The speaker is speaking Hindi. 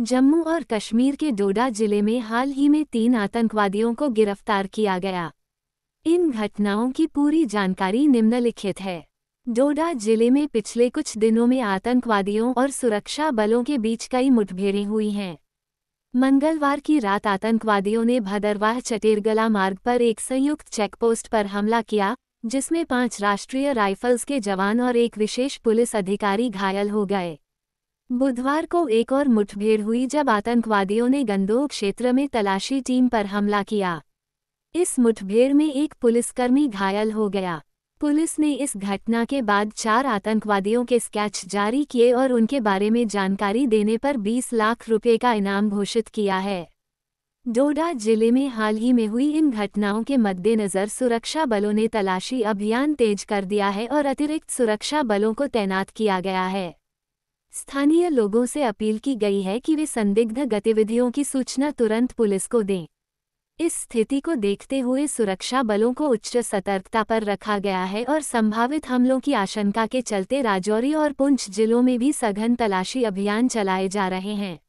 जम्मू और कश्मीर के डोडा जिले में हाल ही में तीन आतंकवादियों को गिरफ्तार किया गया इन घटनाओं की पूरी जानकारी निम्नलिखित है डोडा जिले में पिछले कुछ दिनों में आतंकवादियों और सुरक्षा बलों के बीच कई मुठभेड़ें हुई हैं मंगलवार की रात आतंकवादियों ने भदरवाह चटेरगला मार्ग पर एक संयुक्त चेकपोस्ट पर हमला किया जिसमें पांच राष्ट्रीय राइफल्स के जवान और एक विशेष पुलिस अधिकारी घायल हो गए बुधवार को एक और मुठभेड़ हुई जब आतंकवादियों ने गंदोह क्षेत्र में तलाशी टीम पर हमला किया इस मुठभेड़ में एक पुलिसकर्मी घायल हो गया पुलिस ने इस घटना के बाद चार आतंकवादियों के स्केच जारी किए और उनके बारे में जानकारी देने पर 20 लाख रुपए का इनाम घोषित किया है डोडा जिले में हाल ही में हुई इन घटनाओं के मद्देनज़र सुरक्षा बलों ने तलाशी अभियान तेज कर दिया है और अतिरिक्त सुरक्षा बलों को तैनात किया गया है स्थानीय लोगों से अपील की गई है कि वे संदिग्ध गतिविधियों की सूचना तुरंत पुलिस को दें इस स्थिति को देखते हुए सुरक्षा बलों को उच्च सतर्कता पर रखा गया है और संभावित हमलों की आशंका के चलते राजौरी और पुंछ जिलों में भी सघन तलाशी अभियान चलाए जा रहे हैं